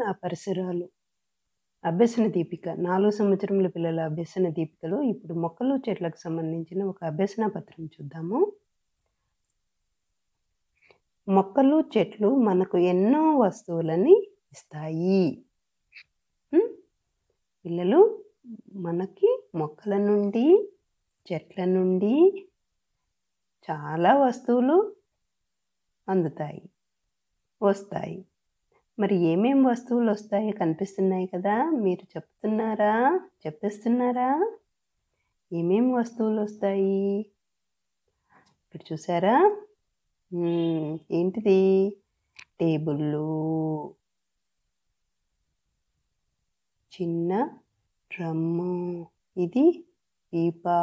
నా పరిసరాలు అభ్యసన దీపిక నాలుగు సంవత్సరముల పిల్లల అభ్యసన దీపికలో ఇప్పుడు మొక్కలు చెట్లకు సంబంధించిన ఒక అభ్యసన పత్రం చూద్దాము మొక్కలు చెట్లు మనకు ఎన్నో వస్తువులని ఇస్తాయి పిల్లలు మనకి మొక్కల నుండి చెట్ల నుండి చాలా వస్తువులు అందుతాయి వస్తాయి మరి ఏమేం వస్తువులు వస్తాయో కనిపిస్తున్నాయి కదా మీరు చెప్తున్నారా చెప్పిస్తున్నారా ఏమేం వస్తువులు వస్తాయి ఇక్కడ చూసారా ఏంటిది టేబుళ్ళు చిన్న డ్రమ్ము ఇది పీపా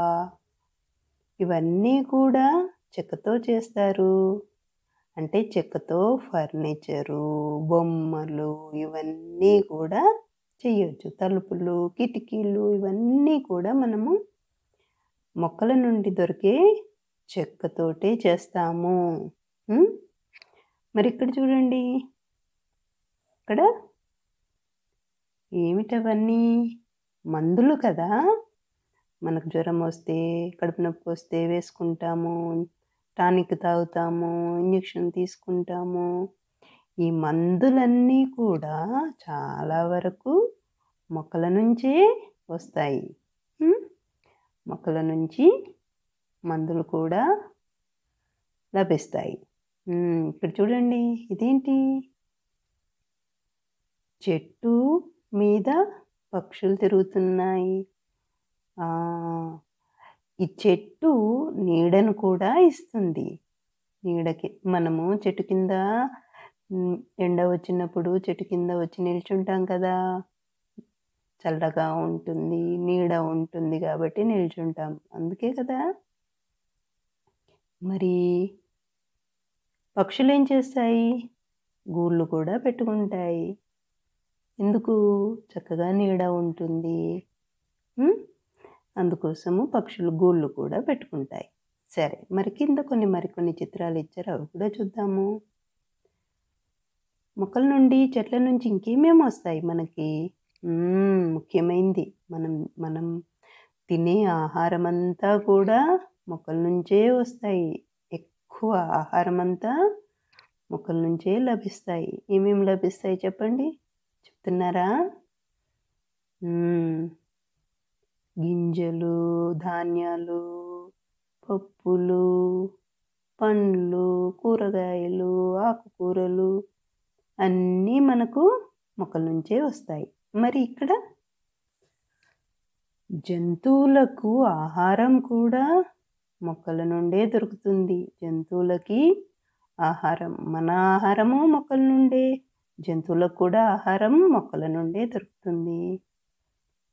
ఇవన్నీ కూడా చెక్కతో చేస్తారు అంటే చెక్కతో ఫర్నిచరు బొమ్మలు ఇవన్నీ కూడా చేయొచ్చు తలుపులు కిటికీలు ఇవన్నీ కూడా మనము మొక్కల నుండి దొరికే చెక్కతోటే చేస్తాము మరి ఇక్కడ చూడండి ఇక్కడ ఏమిటవన్నీ మందులు కదా మనకు జ్వరం వస్తే కడుపు నొప్పి వస్తే వేసుకుంటాము టానిక్ తాగుతాము ఇంజక్షన్ తీసుకుంటాము ఈ మందులన్నీ కూడా చాలా వరకు మొక్కల నుంచే వస్తాయి మొక్కల నుంచి మందులు కూడా లభిస్తాయి ఇక్కడ చూడండి ఇదేంటి చెట్టు మీద పక్షులు తిరుగుతున్నాయి ఈ చెట్టు నీడను కూడా ఇస్తుంది నీడకి మనము చెట్టు కింద ఎండ వచ్చినప్పుడు చెట్టు కింద వచ్చి నిల్చుంటాం కదా చల్లగా ఉంటుంది నీడ ఉంటుంది కాబట్టి నిల్చుంటాం అందుకే కదా మరి పక్షులు ఏం చేస్తాయి గూళ్ళు కూడా పెట్టుకుంటాయి ఎందుకు చక్కగా నీడ ఉంటుంది అందుకోసము పక్షులు గోళ్ళు కూడా పెట్టుకుంటాయి సరే మరి కింద కొన్ని మరికొన్ని చిత్రాలు ఇచ్చారు అవి కూడా చూద్దాము మొక్కల నుండి చెట్ల నుంచి ఇంకేమేమి వస్తాయి మనకి ముఖ్యమైంది మనం మనం తినే ఆహారం అంతా కూడా మొక్కల నుంచే వస్తాయి ఎక్కువ ఆహారం అంతా మొక్కల నుంచే లభిస్తాయి ఏమేమి లభిస్తాయి చెప్పండి చెప్తున్నారా గింజలు ధాన్యాలు పప్పులు పండ్లు కూరగాయలు ఆకుకూరలు అన్నీ మనకు మొక్కల నుంచే వస్తాయి మరి ఇక్కడ జంతువులకు ఆహారం కూడా మొక్కల నుండే దొరుకుతుంది జంతువులకి ఆహారం మన ఆహారము మొక్కల నుండే జంతువులకు కూడా ఆహారం మొక్కల నుండే దొరుకుతుంది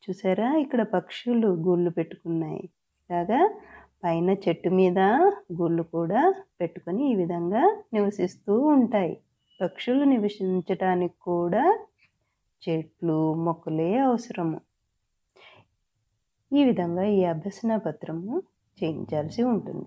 చూసారా ఇక్కడ పక్షులు గూళ్ళు పెట్టుకున్నాయి ఇలాగా పైన చెట్టు మీద గూళ్ళు కూడా పెట్టుకొని ఈ విధంగా నివసిస్తూ ఉంటాయి పక్షులు నివసించటానికి కూడా చెట్లు మొక్కలే అవసరము ఈ విధంగా ఈ అభ్యసన పత్రము చేయించాల్సి ఉంటుంది